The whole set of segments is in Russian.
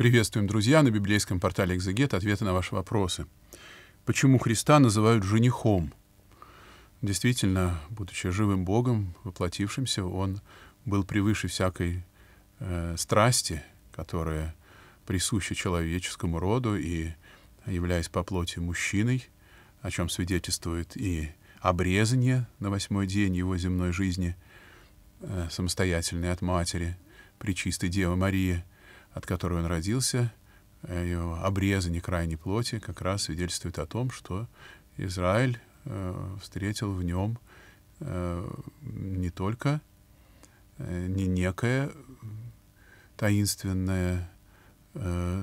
Приветствуем, друзья, на библейском портале «Экзегет» ответы на ваши вопросы. Почему Христа называют женихом? Действительно, будучи живым Богом, воплотившимся, Он был превыше всякой э, страсти, которая присуща человеческому роду, и, являясь по плоти мужчиной, о чем свидетельствует и обрезание на восьмой день его земной жизни, э, самостоятельное от матери, при чистой Девы Марии — от которой он родился, э, ее обрезание крайней плоти как раз свидетельствует о том, что Израиль э, встретил в нем э, не только не некое таинственное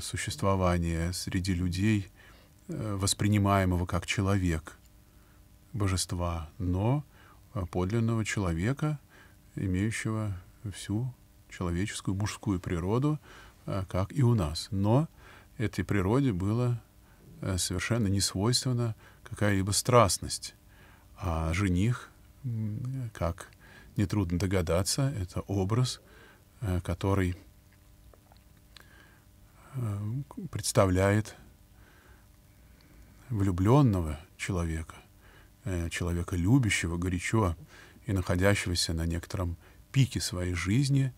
существование среди людей, воспринимаемого как человек, божества, но подлинного человека, имеющего всю человеческую мужскую природу, Э, как и у нас. Но этой природе было э, совершенно не свойственно какая-либо страстность. А жених, как нетрудно догадаться, это образ, э, который представляет влюбленного человека, человека любящего горячо и находящегося на некотором пике своей жизни,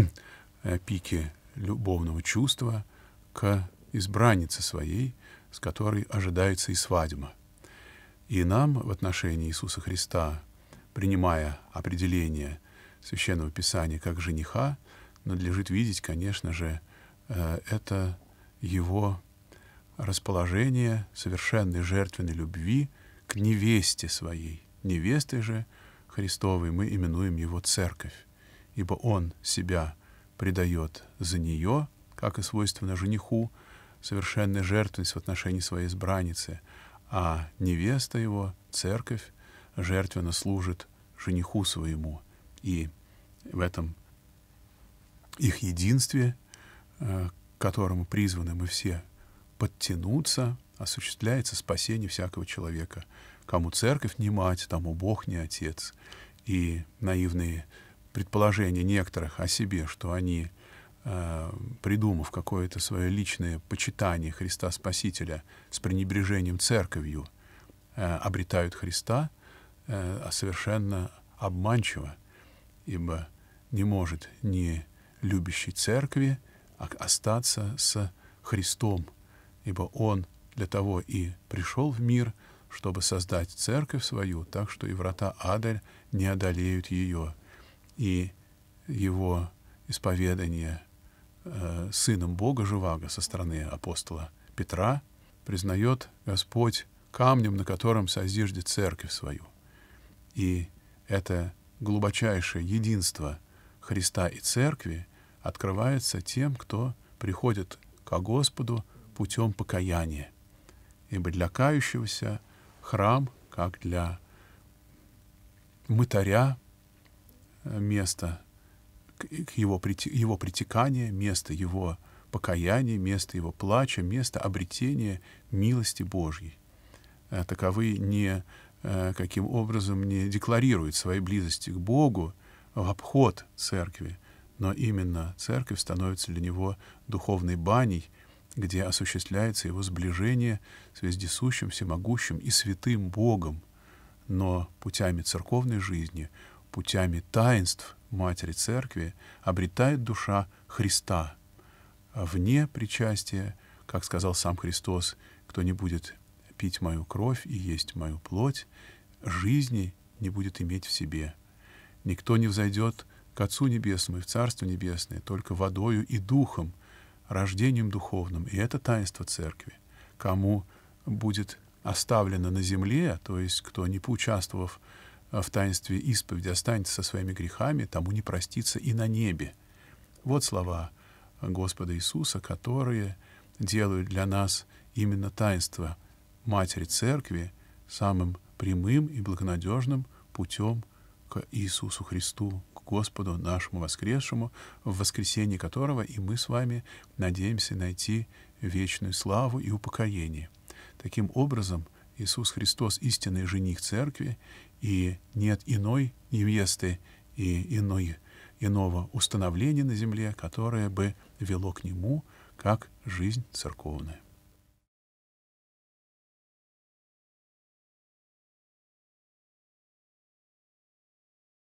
пике любовного чувства к избраннице своей, с которой ожидается и свадьба. И нам в отношении Иисуса Христа, принимая определение Священного Писания как жениха, надлежит видеть, конечно же, э, это его расположение совершенной жертвенной любви к невесте своей. Невестой же Христовой мы именуем его церковь, ибо он себя – предает за нее, как и свойственно жениху, совершенная жертвенность в отношении своей избранницы, а невеста его, церковь, жертвенно служит жениху своему. И в этом их единстве, э, к которому призваны мы все подтянуться, осуществляется спасение всякого человека. Кому церковь не мать, тому Бог не отец. И наивные предположения некоторых о себе, что они, э, придумав какое-то свое личное почитание Христа Спасителя с пренебрежением церковью, э, обретают Христа, э, а совершенно обманчиво, ибо не может не любящий церкви остаться с Христом, ибо Он для того и пришел в мир, чтобы создать церковь свою, так что и врата ада не одолеют ее и его исповедание э, сыном Бога Живаго со стороны апостола Петра признает Господь камнем, на котором созиждет церковь свою. И это глубочайшее единство Христа и церкви открывается тем, кто приходит к Господу путем покаяния. Ибо для кающегося храм, как для мытаря, Э, место его, его притекания, место его покаяния, место его плача, место обретения милости Божьей. Э, таковы не э, каким образом не декларируют своей близости к Богу в обход церкви, но именно церковь становится для него духовной баней, где осуществляется его сближение с вездесущим, всемогущим и святым Богом, но путями церковной жизни — путями таинств Матери Церкви обретает душа Христа. А вне причастия, как сказал сам Христос, кто не будет пить мою кровь и есть мою плоть, жизни не будет иметь в себе. Никто не взойдет к Отцу Небесному и в Царство Небесное только водою и духом, рождением духовным. И это таинство Церкви. Кому будет оставлено на земле, то есть кто, не поучаствовав Э, в таинстве исповеди останется со своими грехами, тому не простится и на небе. Вот слова Господа Иисуса, которые делают для нас именно таинство Матери Церкви самым прямым и благонадежным путем к Иисусу Христу, к Господу нашему воскресшему, в воскресении которого и мы с вами надеемся найти вечную славу и упокоение. Таким образом, — Иисус Христос — истинный жених церкви, и нет иной невесты и иной, иного установления на земле, которое бы вело к нему как жизнь церковная.